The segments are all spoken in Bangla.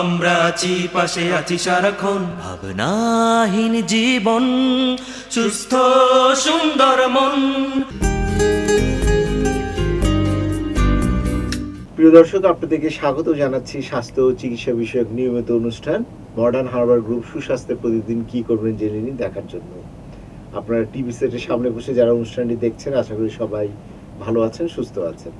আমরা আছি পাশে আছি সারাক্ষণ ভাবনাহীন জীবন সুস্থ সুন্দর মন প্রিয় দর্শক আপনাদেরকে স্বাগত জানাচ্ছি স্বাস্থ্য ও চিকিৎসা বিষয়ক নিয়মিত অনুষ্ঠান মডার্ন হারবার গ্রুপ সুস্বাস্থ্যের প্রতিদিন কি করবেন জেনে নিন দেখার জন্য আপনারা টিভি সেটের সামনে বসে যারা অনুষ্ঠানটি দেখছেন আশা করি সবাই ভালো আছেন সুস্থ আছেন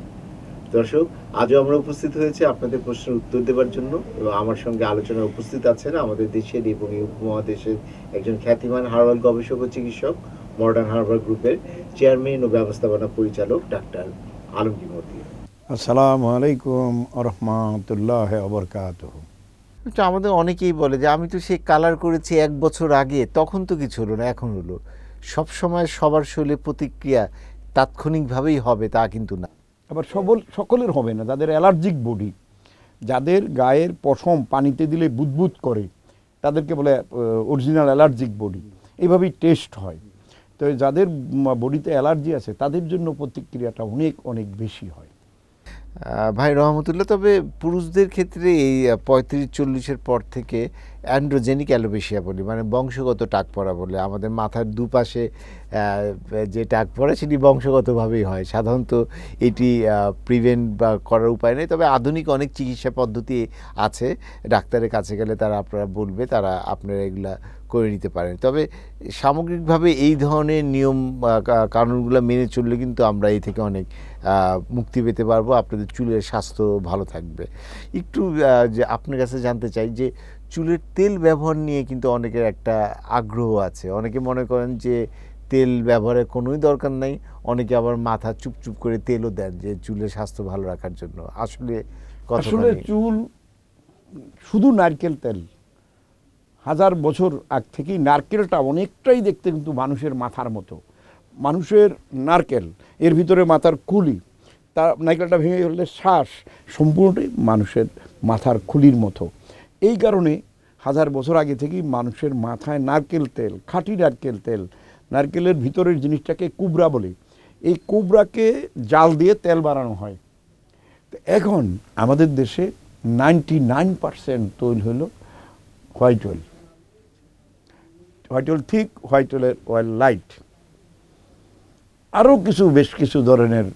দর্শক আজও আমরা উপস্থিত হয়েছি আপনাদের প্রশ্নের উত্তর দেওয়ার জন্য এবং আমার সঙ্গে আলোচনায় উপস্থিত আছেন আমাদের দেশের এবং এই উপমহাদেশের একজন খ্যাতিমান হার্বাল গবেষক ও চিকিৎসক মডার্ন হার্বাল গ্রুপের চেয়ারম্যান ও ব্যবস্থাপনা পরিচালক ডাক্তার আলমগীর মতি আসসালামু আলাইকুম রহমতুল্লাহ অবরকাত আচ্ছা, আমাদের অনেকেই বলে যে আমি তো সেই কালার করেছি এক বছর আগে তখন তো কিছু হলো না এখন হলো সবসময় সবার শরীরে প্রতিক্রিয়া তাৎক্ষণিকভাবেই হবে তা কিন্তু না আবার সবল সকলের হবে না যাদের অ্যালার্জিক বডি যাদের গায়ের পশম পানিতে দিলে বুদবুদ করে তাদেরকে বলে অরিজিনাল অ্যালার্জিক বডি এইভাবেই টেস্ট হয় তো যাদের বডিতে অ্যালার্জি আছে তাদের জন্য প্রতিক্রিয়াটা অনেক অনেক বেশি হয় ভাই রহমতুল্লাহ তবে পুরুষদের ক্ষেত্রে এই পঁয়ত্রিশ চল্লিশের পর থেকে অ্যান্ড্রোজেনিক অ্যালোপেশিয়া বলি মানে বংশগত টাক পড়া বলে আমাদের মাথার দুপাশে যে টাক পড়া সেটি বংশগতভাবেই হয় সাধারণত এটি প্রিভেন্ট বা করার উপায় নেই তবে আধুনিক অনেক চিকিৎসা পদ্ধতি আছে ডাক্তারের কাছে গেলে তারা আপনারা বলবে তারা আপনারা এগুলা করে নিতে পারেন তবে সামগ্রিকভাবে এই ধরনের নিয়ম কানুনগুলো মেনে চললে কিন্তু আমরা এই থেকে অনেক মুক্তি পেতে পারবো আপনাদের চুলের স্বাস্থ্য ভালো থাকবে একটু যে আপনার কাছে জানতে চাই যে চুলের তেল ব্যবহার নিয়ে কিন্তু অনেকের একটা আগ্রহ আছে অনেকে মনে করেন যে তেল ব্যবহারের কোনোই দরকার নাই অনেকে আবার মাথা চুপচুপ করে তেলও দেন যে চুলের স্বাস্থ্য ভালো রাখার জন্য আসলে আসলে চুল শুধু নারকেল তেল হাজার বছর আগ থেকেই নারকেলটা অনেকটাই দেখতে কিন্তু মানুষের মাথার মতো মানুষের নারকেল এর ভিতরে মাথার কুলি তার নারকেলটা ভেঙে গেলে শ্বাস সম্পূর্ণটাই মানুষের মাথার খুলির মতো এই কারণে হাজার বছর আগে থেকেই মানুষের মাথায় নারকেল তেল খাঁটি নারকেল তেল নারকেলের ভিতরের জিনিসটাকে কুবরা বলে এই কুবরাকে জাল দিয়ে তেল বানানো হয় এখন আমাদের দেশে নাইনটি নাইন পার্সেন্ট তৈল হলো হোয়াইট অয়েল হোয়াইট হোল থিক হোয়াইট হোলের ওয়াইল লাইট আরও কিছু বেশ কিছু ধরনের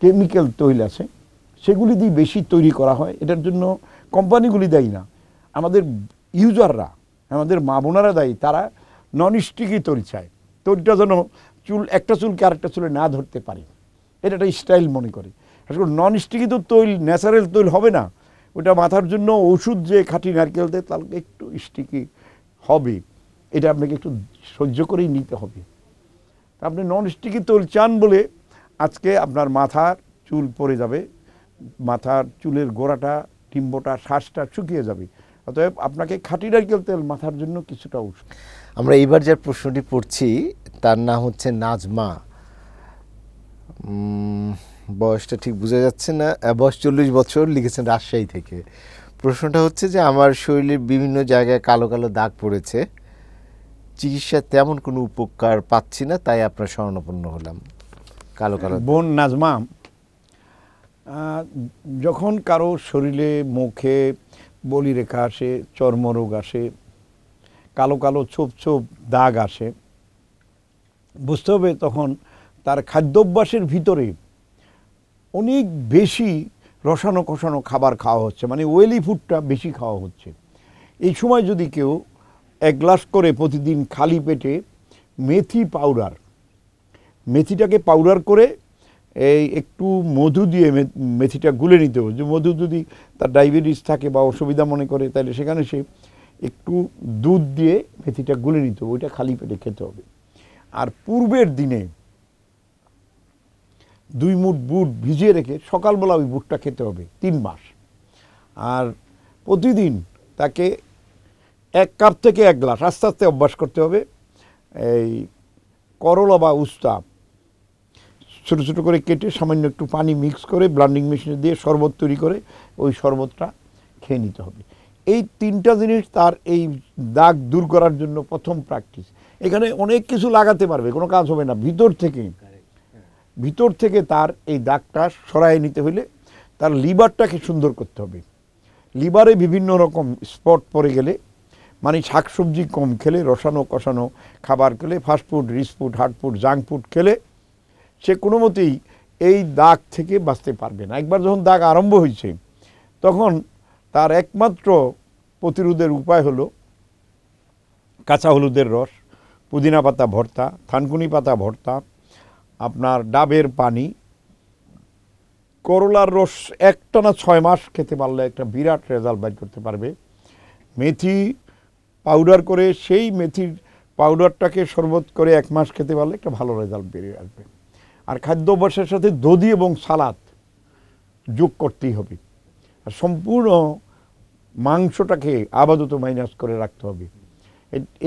কেমিক্যাল তৈল আছে সেগুলি দিয়ে বেশি তৈরি করা হয় এটার জন্য কোম্পানিগুলি দেয় না আমাদের ইউজাররা আমাদের মা বোনারা দায়ী তারা নন স্টিকি তৈরি চায় তৈরিটা যেন চুল একটা চুলকে আরেকটা চুলে না ধরতে পারে এটা একটা স্টাইল মনে করে আসলে নন স্টিকি তো তৈল ন্যাচারাল তৈল হবে না ওটা মাথার জন্য ওষুধ যে খাঁটি নারকেল দেয় তাহলে একটু স্টিকি হবে এটা আপনাকে একটু সহ্য করেই নিতে হবে আপনি নন স্টিকি তোল চান বলে আজকে আপনার মাথার চুল পড়ে যাবে মাথার চুলের গোড়াটা টিম্বটা শ্বাসটা শুকিয়ে যাবে অতএব আপনাকে খাটি নারকেল তেল মাথার জন্য কিছুটা ওষুধ আমরা এবার যার প্রশ্নটি পড়ছি তার নাম হচ্ছে নাজমা বয়সটা ঠিক বোঝা যাচ্ছে না বয়স চল্লিশ বছর লিখেছেন রাজশাহী থেকে প্রশ্নটা হচ্ছে যে আমার শরীরের বিভিন্ন জায়গায় কালো কালো দাগ পড়েছে চিকিৎসা তেমন কোনো উপকার পাচ্ছি না তাই আপনার শরণাপন্ন হলাম কালো কালো বোন নাজমা যখন কারো শরীরে মুখে বলি রেখা আসে চর্মরোগ আসে কালো কালো ছোপ ছোপ দাগ আসে বুঝতে হবে তখন তার খাদ্যাভ্যাসের ভিতরে অনেক বেশি রসানো কষানো খাবার খাওয়া হচ্ছে মানে ওয়েলি ফুডটা বেশি খাওয়া হচ্ছে এই সময় যদি কেউ এক গ্লাস করে প্রতিদিন খালি পেটে মেথি পাউডার মেথিটাকে পাউডার করে এই একটু মধু দিয়ে মেথিটা গুলে নিতে হবে যে মধু যদি তার ডায়াবেটিস থাকে বা অসুবিধা মনে করে তাহলে সেখানে সে একটু দুধ দিয়ে মেথিটা গুলে নিতে হবে ওইটা খালি পেটে খেতে হবে আর পূর্বের দিনে দুই মুঠ বুট ভিজিয়ে রেখে সকালবেলা ওই বুটটা খেতে হবে তিন মাস আর প্রতিদিন তাকে এক কাপ থেকে এক গ্লাস আস্তে আস্তে অভ্যাস করতে হবে এই করলা বা উস্তা ছোটো ছোটো করে কেটে সামান্য একটু পানি মিক্স করে ব্লান্ডিং মেশিনে দিয়ে শরবত তৈরি করে ওই শরবতটা খেয়ে নিতে হবে এই তিনটা জিনিস তার এই দাগ দূর করার জন্য প্রথম প্র্যাকটিস এখানে অনেক কিছু লাগাতে পারবে কোনো কাজ হবে না ভিতর থেকে ভিতর থেকে তার এই দাগটা সরাই নিতে হলে তার লিভারটাকে সুন্দর করতে হবে লিভারে বিভিন্ন রকম স্পট পড়ে গেলে মানে শাকসবজি কম খেলে রসানো কষানো খাবার খেলে fast food rich food hard food junk food খেলে সে কোনো মতেই এই দাগ থেকে বাঁচতে পারবে না একবার যখন দাগ আরম্ভ হয়েছে তখন তার একমাত্র প্রতিরোধের উপায় হলো কাঁচা হলুদের রস পুদিনা পাতা ভর্তা থানকুনি পাতা ভর্তা আপনার ডাবের পানি করলার রস একটানা ছয় মাস খেতে পারলে একটা বিরাট রেজাল্ট বাইর করতে পারবে মেথি পাউডার করে সেই মেথির পাউডারটাকে শরবত করে এক মাস খেতে পারলে একটা ভালো রেজাল্ট বেরিয়ে আসবে আর খাদ্য অভ্যাসের সাথে দধি এবং সালাদ যোগ করতেই হবে আর সম্পূর্ণ মাংসটাকে আবাদত মাইনাস করে রাখতে হবে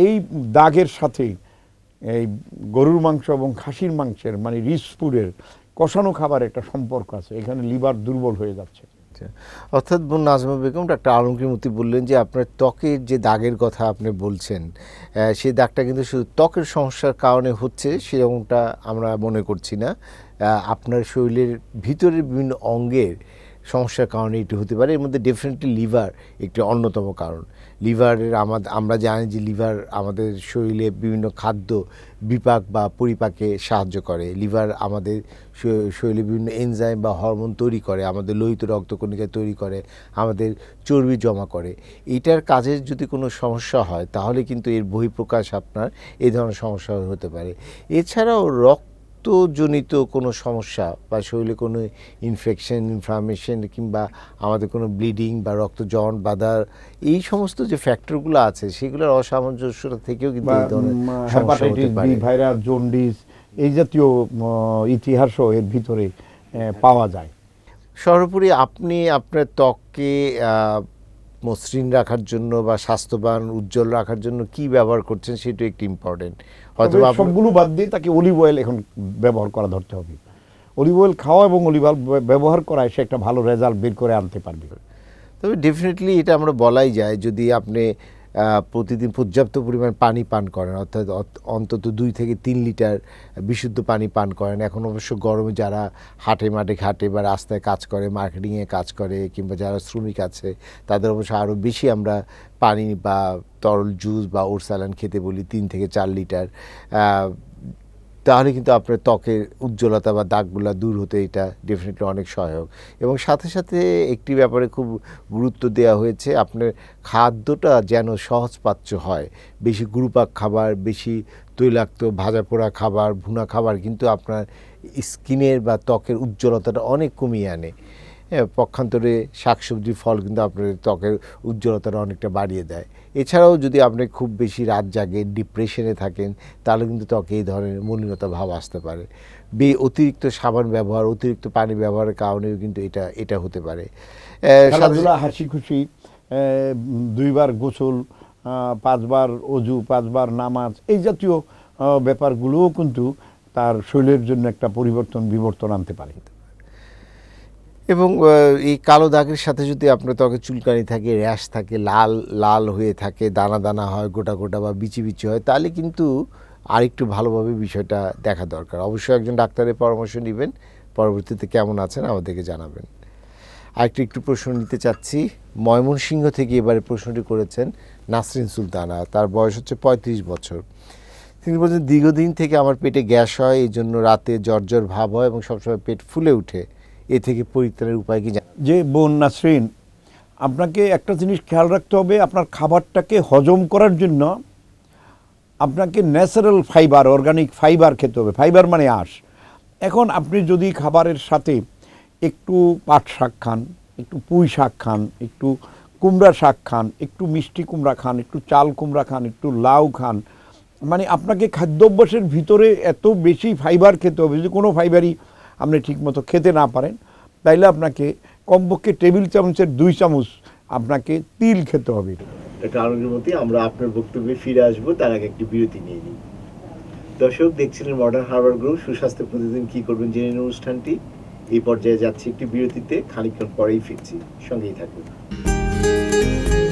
এই দাগের সাথে এই গরুর মাংস এবং খাসির মাংসের মানে রিচ কষানো খাবার একটা সম্পর্ক আছে এখানে লিভার দুর্বল হয়ে যাচ্ছে আচ্ছা। অর্থাৎ বোন নাজমা বেগম ডাক্তার মতি বললেন যে আপনার ত্বকের যে দাগের কথা আপনি বলছেন সেই দাগটা কিন্তু শুধু ত্বকের সমস্যার কারণে হচ্ছে সেরকমটা আমরা মনে করছি না আপনার শরীরের ভিতরের বিভিন্ন অঙ্গের সমস্যার কারণে এটি হতে পারে এর মধ্যে ডেফিনেটলি লিভার একটি অন্যতম কারণ লিভারের আমাদের আমরা জানি যে লিভার আমাদের শরীরে বিভিন্ন খাদ্য বিপাক বা পরিপাকে সাহায্য করে লিভার আমাদের শরীরে বিভিন্ন এনজাইম বা হরমোন তৈরি করে আমাদের লোহিত রক্তকণিকা তৈরি করে আমাদের চর্বি জমা করে এটার কাজের যদি কোনো সমস্যা হয় তাহলে কিন্তু এর বহিঃপ্রকাশ আপনার এই ধরনের সমস্যা হতে পারে এছাড়াও রক্ত রক্তজনিত কোনো সমস্যা বা শরীরে কোনো ইনফেকশন ইনফ্লামেশন কিংবা আমাদের কোনো ব্লিডিং বা রক্ত জন বাদার এই সমস্ত যে ফ্যাক্টরগুলো আছে সেগুলোর অসামঞ্জস্যতা থেকেও কিন্তু ভাইরাস জন্ডিস এই জাতীয় ইতিহাসও এর ভিতরে পাওয়া যায় সর্বোপরি আপনি আপনার ত্বককে মসৃণ রাখার জন্য বা স্বাস্থ্যবান উজ্জ্বল রাখার জন্য কি ব্যবহার করছেন সেটা একটি ইম্পর্টেন্ট হয়তো সবগুলো বাদ দিয়ে তাকে অলিভ অয়েল এখন ব্যবহার করা ধরতে হবে অলিভ অয়েল খাওয়া এবং অলিভ অয়েল ব্যবহার করায় সে একটা ভালো রেজাল্ট বের করে আনতে পারবে তবে ডেফিনেটলি এটা আমরা বলাই যায় যদি আপনি প্রতিদিন পর্যাপ্ত পরিমাণ পানি পান করেন অর্থাৎ অন্তত দুই থেকে তিন লিটার বিশুদ্ধ পানি পান করেন এখন অবশ্য গরমে যারা হাটে মাঠে ঘাটে বা রাস্তায় কাজ করে মার্কেটিংয়ে কাজ করে কিংবা যারা শ্রমিক আছে তাদের অবশ্য আরও বেশি আমরা পানি বা তরল জুস বা ওর স্যালান খেতে বলি তিন থেকে চার লিটার তাহলে কিন্তু আপনার ত্বকের উজ্জ্বলতা বা দাগগুলো দূর হতে এটা ডেফিনেটলি অনেক সহায়ক এবং সাথে সাথে একটি ব্যাপারে খুব গুরুত্ব দেওয়া হয়েছে আপনার খাদ্যটা যেন সহজপাচ্য হয় বেশি গুরুপাক খাবার বেশি তৈলাক্ত ভাজা পোড়া খাবার ভুনা খাবার কিন্তু আপনার স্কিনের বা ত্বকের উজ্জ্বলতাটা অনেক কমিয়ে আনে হ্যাঁ, পক্ষান্তরে শাকসবজি ফল কিন্তু আপনার ত্বকের উজ্জ্বলতাটা অনেকটা বাড়িয়ে দেয় এছাড়াও যদি আপনি খুব বেশি রাত জাগে ডিপ্রেশনে থাকেন তাহলে কিন্তু ত্বকে এই ধরনের মলিনতা ভাব আসতে পারে বে অতিরিক্ত সাবান ব্যবহার অতিরিক্ত পানি ব্যবহারের কারণেও কিন্তু এটা এটা হতে পারে হাসি খুশি দুইবার গোসল পাঁচবার অজু পাঁচবার নামাজ এই জাতীয় ব্যাপারগুলোও কিন্তু তার শৈলের জন্য একটা পরিবর্তন বিবর্তন আনতে পারে এবং এই কালো দাগের সাথে যদি আপনার ত্বকে চুলকানি থাকে র্যাশ থাকে লাল লাল হয়ে থাকে দানা দানা হয় গোটা গোটা বা বিচি বিচি হয় তাহলে কিন্তু আরেকটু ভালোভাবে বিষয়টা দেখা দরকার অবশ্যই একজন ডাক্তারের পরামর্শ নেবেন পরবর্তীতে কেমন আছেন আমাদেরকে জানাবেন আরেকটি একটু প্রশ্ন নিতে চাচ্ছি ময়মনসিংহ থেকে এবারে প্রশ্নটি করেছেন নাসরিন সুলতানা তার বয়স হচ্ছে ৩৫ বছর তিনি বলছেন দীর্ঘদিন থেকে আমার পেটে গ্যাস হয় এই জন্য রাতে জ্বর জ্বর ভাব হয় এবং সবসময় পেট ফুলে উঠে এ থেকে পরিত্রাণের উপায় কি জানেন যে বোন নাসরিন আপনাকে একটা জিনিস খেয়াল রাখতে হবে আপনার খাবারটাকে হজম করার জন্য আপনাকে ন্যাচারাল ফাইবার অর্গানিক ফাইবার খেতে হবে ফাইবার মানে আঁশ এখন আপনি যদি খাবারের সাথে একটু পাট শাক খান একটু পুঁই শাক খান একটু কুমড়া শাক খান একটু মিষ্টি কুমড়া খান একটু চাল কুমড়া খান একটু লাউ খান মানে আপনাকে খাদ্যাভ্যাসের ভিতরে এত বেশি ফাইবার খেতে হবে যে কোনো ফাইবারই আপনি ঠিকমতো খেতে না পারেন তাইলে আপনাকে কমপক্ষে টেবিল চামচের দুই চামচ আপনাকে তিল খেতে হবে কারণের মধ্যে আমরা আপনার বক্তব্যে ফিরে আসবো তার আগে একটি বিরতি নিয়ে নিই দর্শক দেখছিলেন মডার্ন হার্বার গ্রুপ সুস্বাস্থ্য প্রতিদিন কি করবেন জেনে অনুষ্ঠানটি এই পর্যায়ে যাচ্ছি একটি বিরতিতে খানিকক্ষণ পরেই ফিরছি সঙ্গেই থাকবেন